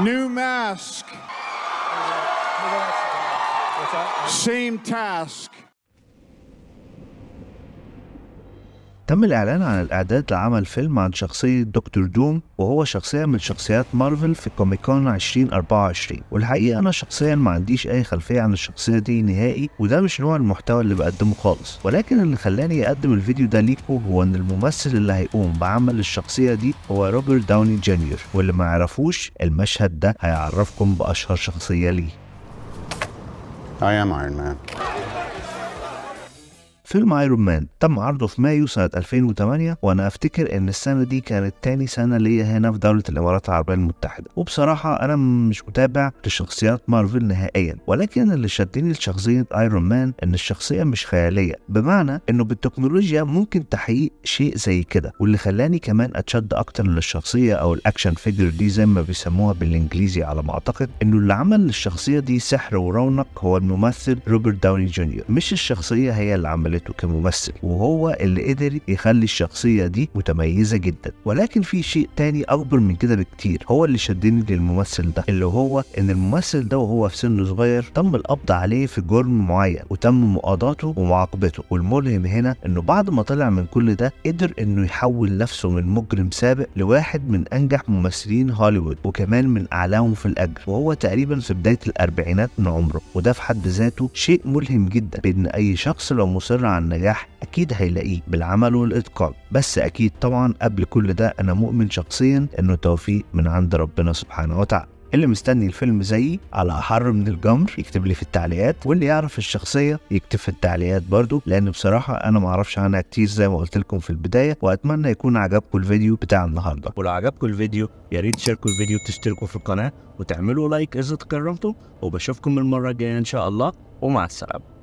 New mask. Same task. تم الإعلان عن الإعداد لعمل فيلم عن شخصية دكتور دوم وهو شخصية من شخصيات مارفل في كوميكون 2024 والحقيقة أنا شخصيا ما عنديش أي خلفية عن الشخصية دي نهائي وده مش نوع المحتوى اللي بقدمه خالص ولكن اللي خلاني أقدم الفيديو ده ليكم هو إن الممثل اللي هيقوم بعمل الشخصية دي هو روبرت داوني جونيور واللي ما يعرفوش المشهد ده هيعرفكم بأشهر شخصية ليه I am Iron Man. فيلم ايرون مان تم عرضه في مايو سنة 2008 وانا افتكر ان السنة دي كانت تاني سنة ليا هنا في دولة الامارات العربية المتحدة وبصراحة انا مش متابع لشخصيات مارفل نهائيا ولكن اللي شدني لشخصية ايرون مان ان الشخصية مش خيالية بمعنى انه بالتكنولوجيا ممكن تحقيق شيء زي كده واللي خلاني كمان اتشد اكتر للشخصية او الاكشن فيجر دي زي ما بيسموها بالانجليزي على ما اعتقد انه اللي عمل للشخصية دي سحر ورونق هو الممثل روبرت داوني جونيور مش الشخصية هي اللي عملته شخصيته كممثل وهو اللي قدر يخلي الشخصية دي متميزة جدا ولكن في شيء تاني أكبر من كده بكتير هو اللي شدني للممثل ده اللي هو إن الممثل ده وهو في سن صغير تم القبض عليه في جرم معين وتم مقاضاته ومعاقبته والملهم هنا إنه بعد ما طلع من كل ده قدر إنه يحول نفسه من مجرم سابق لواحد من أنجح ممثلين هوليوود وكمان من أعلاهم في الأجر وهو تقريبا في بداية الأربعينات من عمره وده في حد ذاته شيء ملهم جدا بإن أي شخص لو مصر مصر على النجاح اكيد هيلاقيه بالعمل والاتقان بس اكيد طبعا قبل كل ده انا مؤمن شخصيا انه توفيق من عند ربنا سبحانه وتعالى اللي مستني الفيلم زيي على أحر من الجمر يكتب لي في التعليقات واللي يعرف الشخصية يكتب في التعليقات برضو لأن بصراحة أنا ما أعرفش عنها كتير زي ما قلت لكم في البداية وأتمنى يكون عجبكم الفيديو بتاع النهاردة ولو عجبكم الفيديو يا ريت تشاركوا الفيديو وتشتركوا في القناة وتعملوا لايك إذا تكرمتوا وبشوفكم المرة الجاية إن شاء الله ومع السلامة